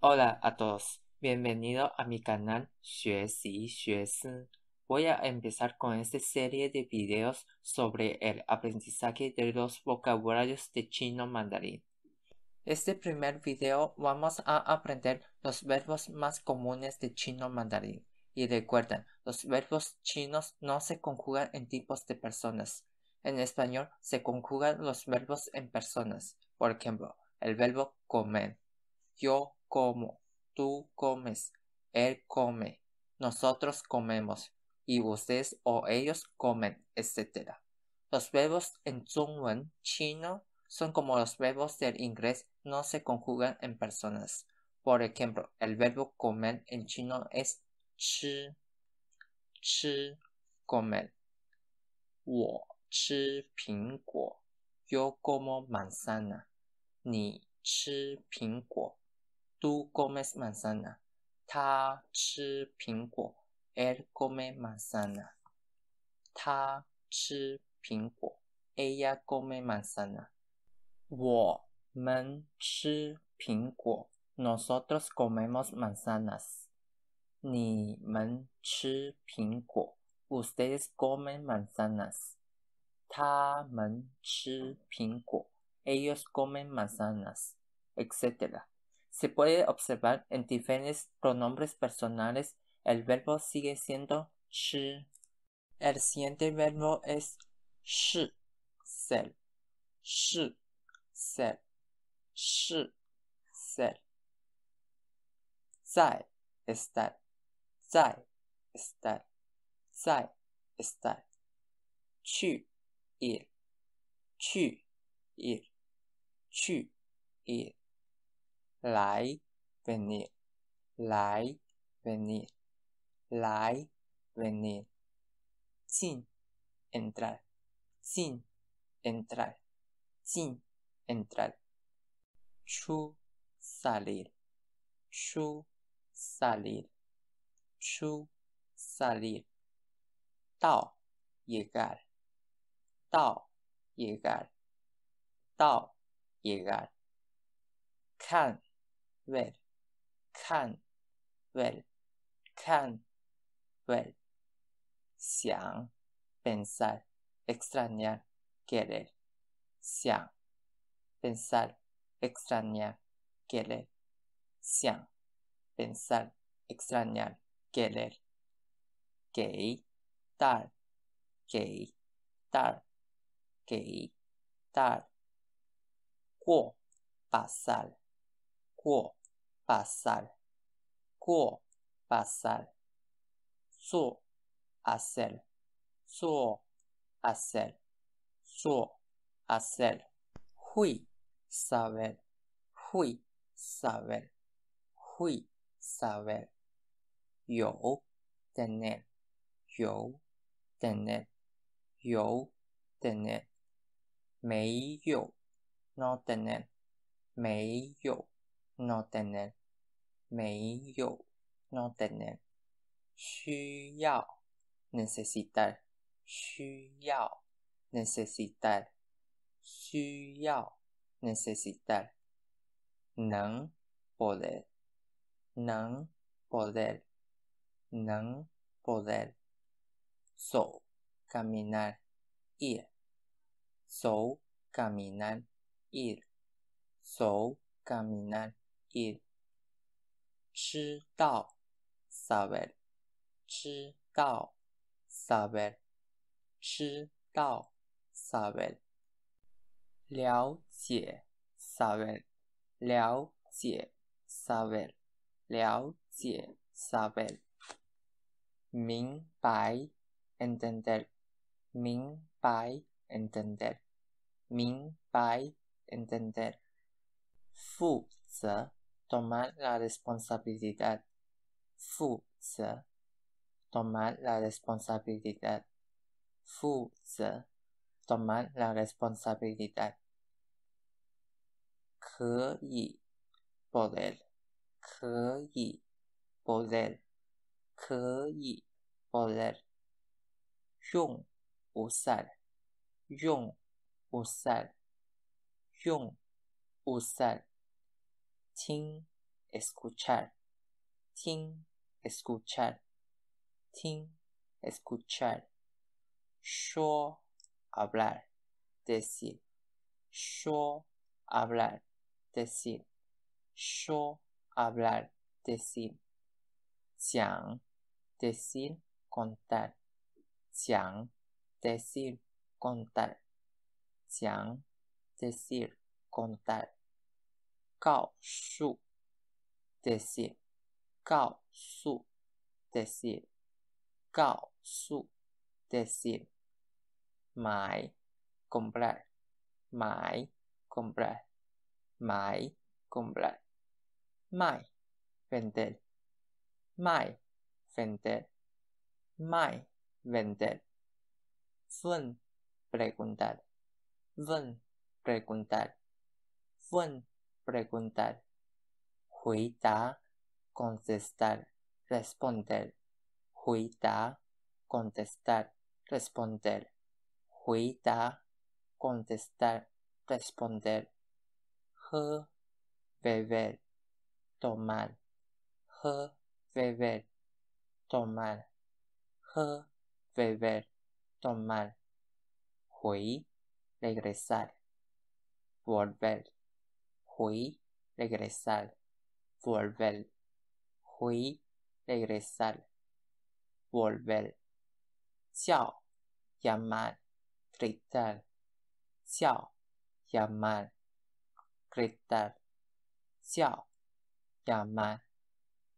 Hola a todos, bienvenido a mi canal Xue Si Voy a empezar con esta serie de videos sobre el aprendizaje de los vocabularios de chino mandarín. Este primer video vamos a aprender los verbos más comunes de chino mandarín. Y recuerden, los verbos chinos no se conjugan en tipos de personas. En español se conjugan los verbos en personas. Por ejemplo, el verbo comer, yo como, tú comes, él come, nosotros comemos, y ustedes o ellos comen, etc. Los verbos en Zhongwen chino son como los verbos del inglés, no se conjugan en personas. Por ejemplo, el verbo comer en chino es chi, chi, comer. Yo como manzana. Ni chi pingguo. Do comen m a n z a n a 他吃苹果。El comen m a n z a n a 他吃苹果。Ella comen m a n z a n a 我们吃苹果。Nosotros comemos manzanas。你们吃苹果。Ustedes comen manzanas。他们吃苹果。Ellos comen manzanas。e t c e t e r Se puede observar en diferentes pronombres personales el verbo sigue siendo shi. El siguiente verbo es shi, ser, shi, ser, shi, ser. Zai, estar, zai, estar, zai, estar. Chu, ir, chu, ir, chu, ir. 来 venir, lai venir, lai venir. Sin entrar, sin entrar, sin entrar. Chu salir, chu salir, chu salir. Tao llegar, tao llegar, tao llegar. Can ver, can, ver, can, ver. Xiang, pensar, extrañar, querer. Xiang, pensar, extrañar, querer. Xiang, pensar, extrañar, querer. que, dar, que, dar, que, dar. Guo, pasar. Guo, pasar, CUO pasar, so, hacer, so, hacer, so, hacer, hui, saber, hui, saber, hui, saber, yo, tener, yo, tener, yo, tener, me yo, no tener, me yo, no tener. No tener, necesitar, necesitar, necesitar, Nan, Nan, So, caminar, ir. So, caminar, ir. So, caminar, ir. 知道，知道，知道，知道。了解，了解，了解，了解。明白，understood，明白，understood，明白 u n d e n s t o o d 负责。tomar la responsabilidad. fuz, tomar la responsabilidad. fuz, tomar la responsabilidad. yi. poder. poder. y poder. Yung usar. Yung usar. Yung usar. Tin, escuchar. Tin, escuchar. Tin, escuchar. Shuo, hablar. Decir. Shuo, hablar. Decir. Shuo, hablar. Decir. Xiang, decir, contar. Xiang, decir, contar. Xiang, decir, contar. 告诉这些，告诉这些，告诉这些。หมาย comprar หมาย comprar หมาย comprar ไม่ vender ไม่ vender ไม่ vender ven preguntar ven preguntar ven preguntar, Huita, contestar, responder, Huita, contestar, responder, Huita, contestar, responder, he, beber, tomar, he, beber, tomar, he, beber, tomar, hui, regresar, volver. Hui, regresar. Volver. Hui, regresar. Volver. Xiao, llamar. Gritar. Xiao, llamar. Gritar. Xiao, llamar.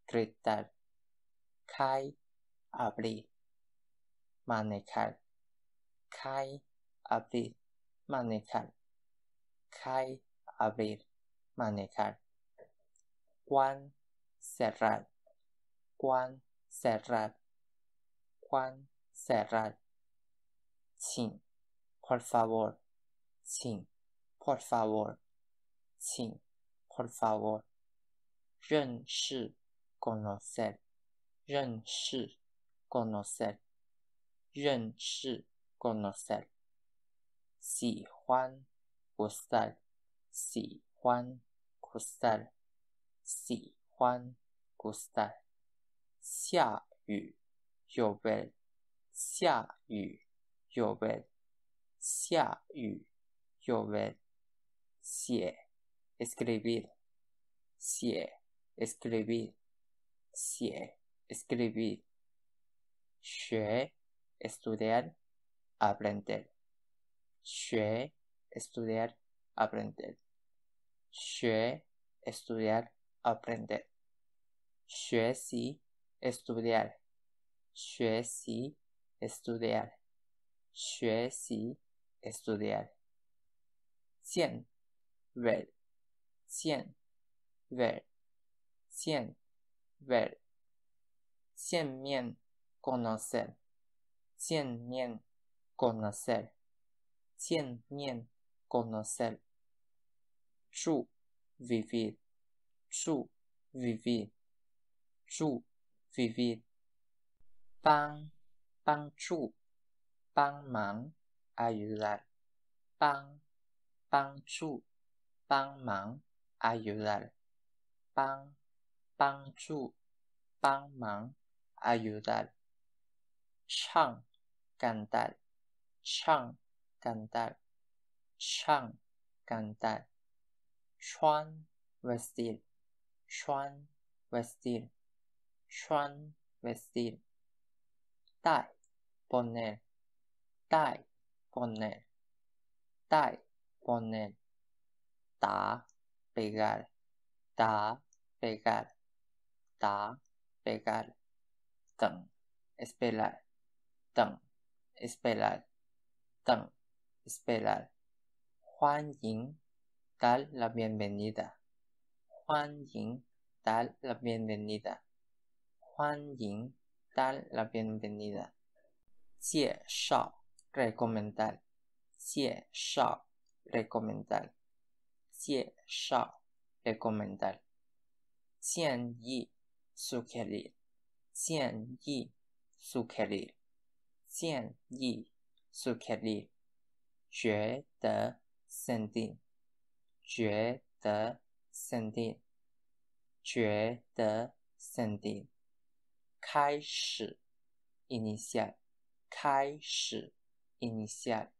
Gritar. Kai, abrir. Manejar. Kai, abrir. Manejar. Kai, abrir 嘛，对卡，关，Cerrar，关，Cerrar，关，Cerrar，请，Por favor，请，Por favor，请，Por favor，认识，Conocer，认识，Conocer，认识，Conocer，喜欢，Pasar，喜欢。gustar, juan gustar. YU llover, YU llover, YU llover. Xie escribir, XIE escribir, XIE escribir. XUE estudiar, aprender. XUE estudiar, aprender. 学 estudiar, aprender. 学习 estudiar. 学习 estudiar. 学习 estudiar. 见 ver. 见 ver. 见 ver. 见面 conocer. 见面 conocer. 见面 conocer. 助，维维，住 v 维，助，维维，帮，帮助，帮忙，Are you there？帮，帮助，帮忙，Are you there？帮，帮助，帮忙，Are you there？唱，干得，唱，干得，唱，干得。穿 vestir，穿 vestir，穿 vestir，带 poner，带 poner，带 poner，打 pegar，打 pegar，打 pegar，等 esperar，等 esperar，等 esperar，欢迎。Tal la bienvenida. Juan Ying, tal la bienvenida. Juan Ying, tal la bienvenida. Xie Shao, recomendar. Xie Shao, recomendar. Xie Shao, recomendar. Xian Yi, sugerir. Xian Yi, sugerir. Xian Yi, sugerir. Sentin. 觉得，sendy，觉得，sendy，开始，initiate，开始，initiate，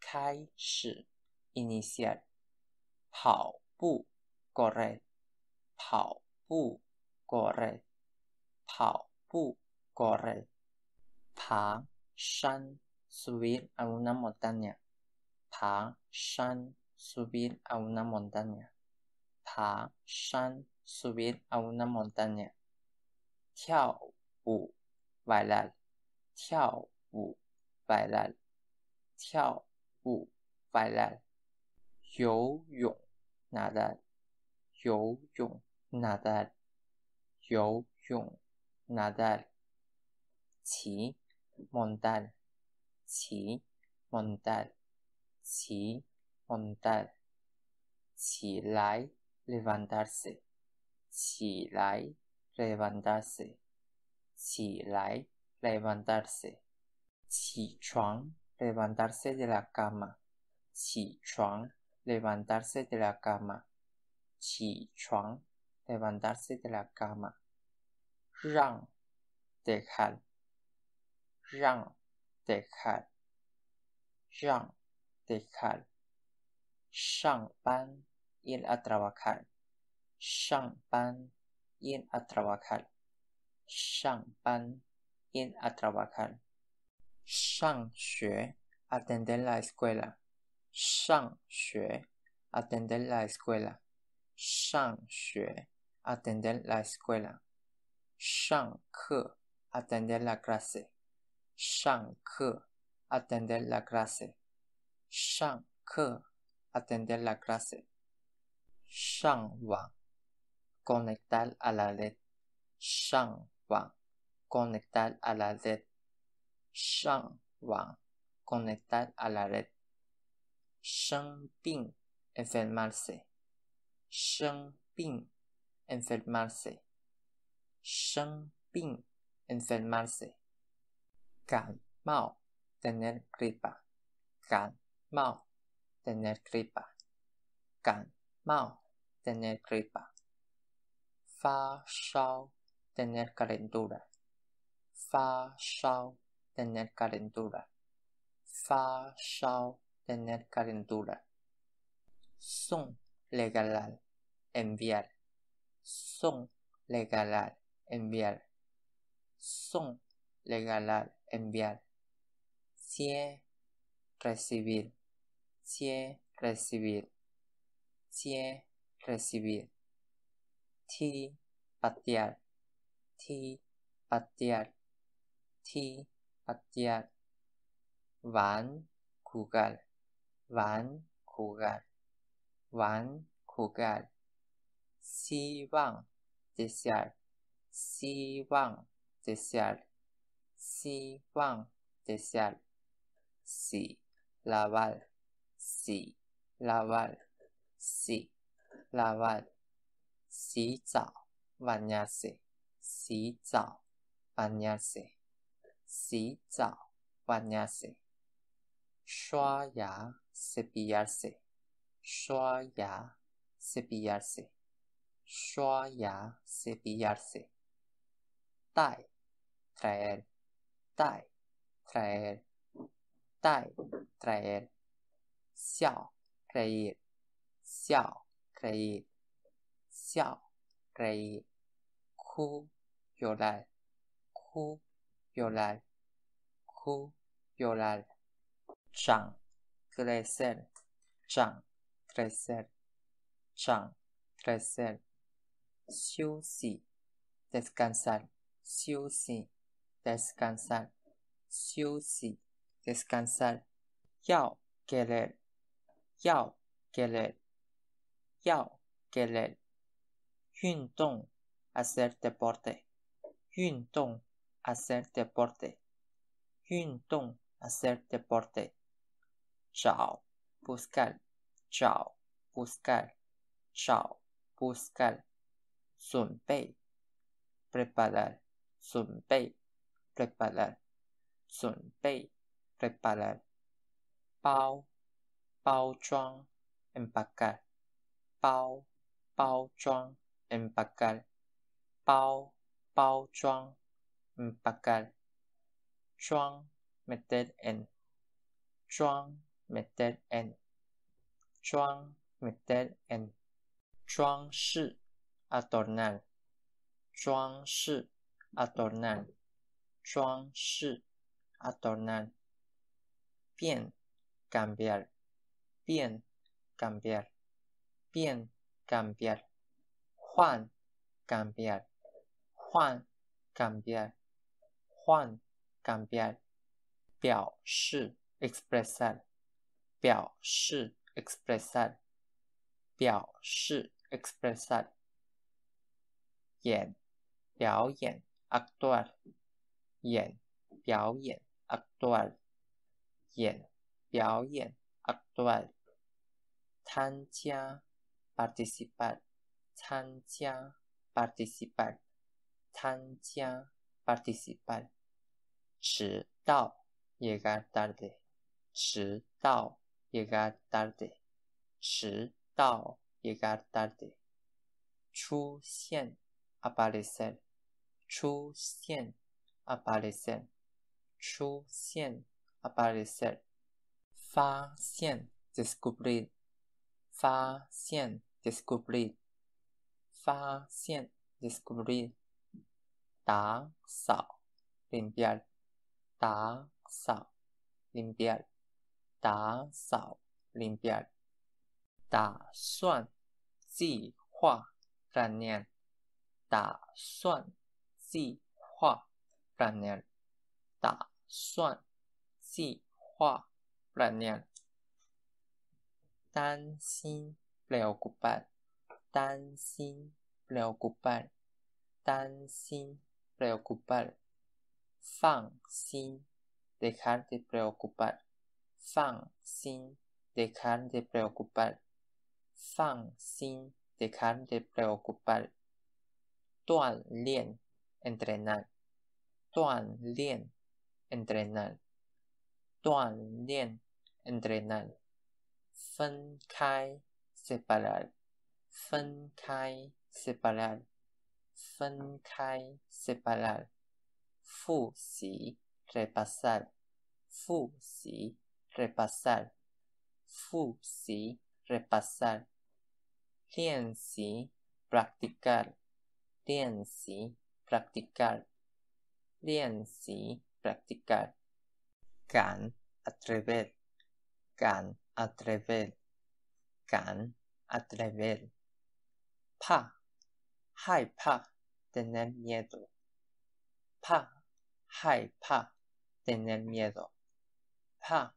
开始，initiate，跑步，go re，跑步，go re，跑步，go re，爬山，sweet，阿鲁那摩丹呀，爬山。苏比阿 una montan เนี่ย，爬山。苏比阿 una montan a นี่ย，跳舞。瓦拉，跳舞。瓦 a 跳舞。瓦拉，游泳。纳达，游泳。纳达，游泳。纳达，骑 mountain，骑 m o n t a i n 骑。contar. lai, levantarse. Si lai, levantarse. lai, levantarse. chuang, levantarse de la cama. Si chuang, levantarse de la cama. chuang, levantarse de la cama. jean dejar. dejar. dejar. 上班, ir a trabajar. 上班, ir a trabajar. 上班, ir a trabajar. 上学, atender la escuela. 上学, atender la escuela. 上学, atender la escuela. 上课, atender la clase. 上课, atender la clase. 上课 atender la clase. Shang Wang, conectar a la red. Shang Wang, conectar a la red. Shang Wang, conectar a la red. Sheng Ping, enfermarse. Sheng Ping, enfermarse. Sheng Ping, enfermarse. Gan Mao, tener gripa. Gan Mao, tener gripa. Gan mao, tener gripa. Fa shao, tener calentura. Fa shao, tener calentura. Fa shao, tener calentura. Son, legalar, enviar. Son, legalar, enviar. Son, legalar, enviar. si recibir. 接 recibir 接 recibir T patear T patear T patear van jugar van jugar van jugar 希望 desear 希望 desear 希望 desear 洗 lavar 洗，laval，洗，laval，洗澡，vanarse，洗澡，vanarse，洗澡，vanarse，刷牙，cepillarse，刷牙，cepillarse，刷牙，cepillarse，带，traer，带，traer，带，traer。笑可以，笑可以，笑可以，哭有来，哭有来，哭有来，长格雷塞，长格雷塞，长格雷塞，休息，descansar，休息，descansar，休息，descansar，要格雷。要，que le，要，que le，运动，hacer deporte，运动，hacer deporte，运动，hacer deporte，找，buscar，找，buscar，找，buscar，准备，preparar，准备，preparar，准备，preparar，包。包装，embalgar。包包装，embalgar。包包装，embalgar。装 method and。装 method and。装 method and。装饰 adornan。装饰 adornan。装饰 adornan。变 cambiar。变，cambiar，变，cambiar，换，cambiar，换，cambiar，换，cambiar，表示，expresar，表示，expresar，表示，expresar，演，表演，actuar，演，表演，actuar，演，表演，actuar。参加，participate；参加，participate；参加，participate。迟到，llegar tarde；迟到，llegar tarde；迟到，llegar tarde。出现，aparecer；出现，aparecer；出现，aparecer。发现，descubrir。发现，discover，y 发现，discover，y 打扫，clean，打扫，clean，打扫，clean，打算，计划，plan，打算，计划，plan，打算，计划，plan。Tan sin preocupar. Tan sin preocupar. Tan sin preocupar. Fan sin dejar de preocupar. Fan sin dejar de preocupar. Fan sin dejar de preocupar. Tuan lien entrenar. Tuan lien entrenar. Tuan lien entrenar. 分开，separar，分开，separar，分开，separar，复习，repasar，复习，repasar，复习，repasar，练习，practicar，练习，practicar，练习，practicar，干，atribut，干。atrever, Can atrever. Pa, hai pa, tener miedo. Pa, hai pa, tener miedo. Pa,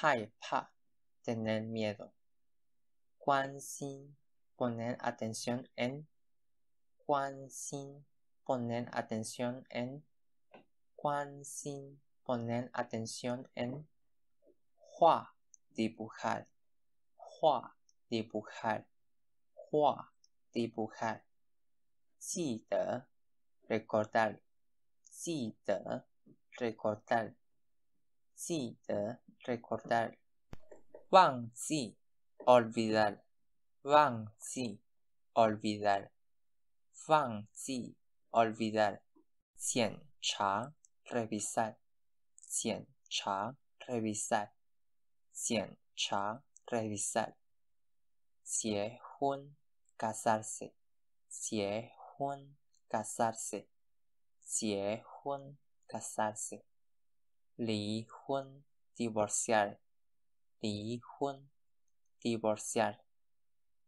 hai pa, tener miedo. Quan sin, poner atención en. Quan sin, poner atención en. Quan sin, poner atención en. Hua, 离不开，画离不开，画离不开。记得，recordar，记得，recordar，记得，recordar。忘记，olvidar，忘记，olvidar，忘记，olvidar。检查，revisar，检查，revisar。cha revisar. Xiehun, casarse. Xiehun, casarse. Xiehun, casarse. jun divorciar. Lihun, divorciar.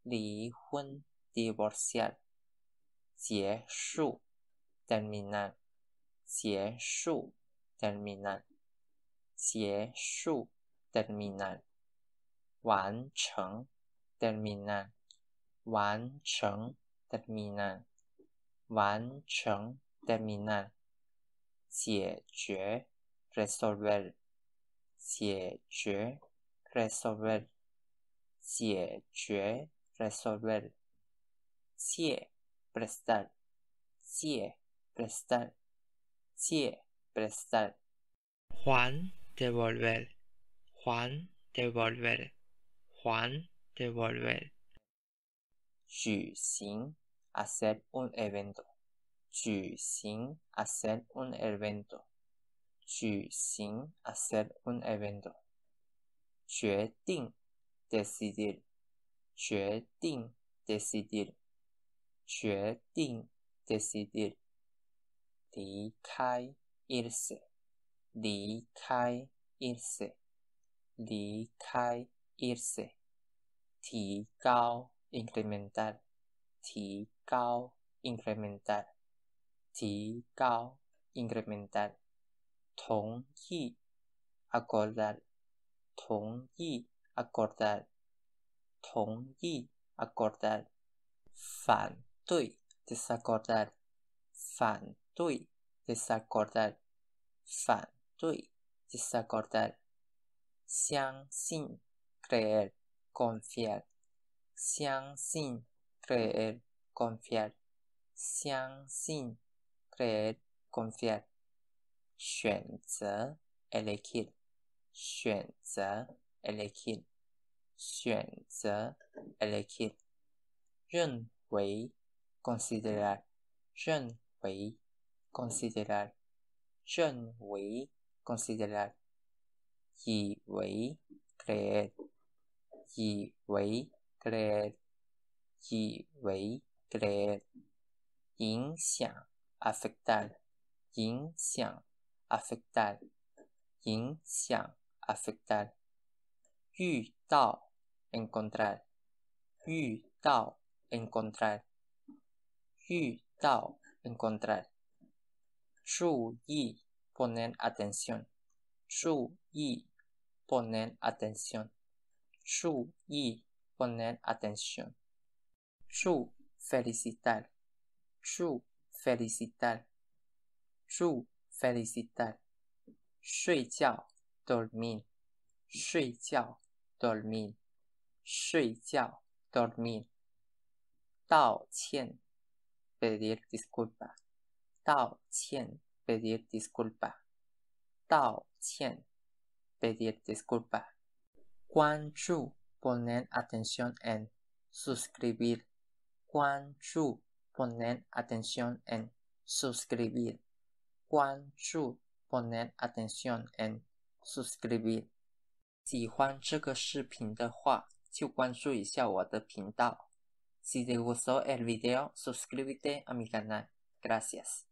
Lihun, divorciar. shu terminar. shu terminar. cie t e r m i n a l 完成 t e r m i n a l 完成 t e r m i n a l 完成 t e r m i n a l 解决；resolver，解决；resolver，解决；resolver，借；prestar，借；prestar，借；prestar，还；devolver。Juan devolver, Juan devolver. sin hacer un evento. sin hacer un evento. sin hacer un evento. decidir decidir. decidir decidir. decidir. kai irse. Kai irse. 离开 irse，提高 incremental，提高 incremental，提高 incremental，同意 acordar，同意 acordar，同意 acordar，反对 disacordar，反对 disacordar，反对 disacordar。相信 creer confiar 相信 creer confiar 相信 creer confiar 选择 elegir 选择 elegir 选择 elegir 认为 considerar 认为 considerar 认为 considerar y Wei creer Y Wei creer y Wei creer ying Xiang Afectar ying Xiang Afectar ying Xiang Afectar Yu Tao Encontrar Yu Tao Encontrar Yu Tao Encontrar Shu Yi Poner atención poner atención. Shu y poner atención. Shu felicitar. Shu felicitar. Shu felicitar. jiao dormir. dormir. dormir. qian pedir disculpa. Tao qian pedir disculpa. Tao pedir disculpa. Quan chu, poner atención en. Suscribir. Quan chu, poner atención en. Suscribir. Quan chu, poner atención en. Suscribir. Si te gustó el video, suscríbete a mi canal. Gracias.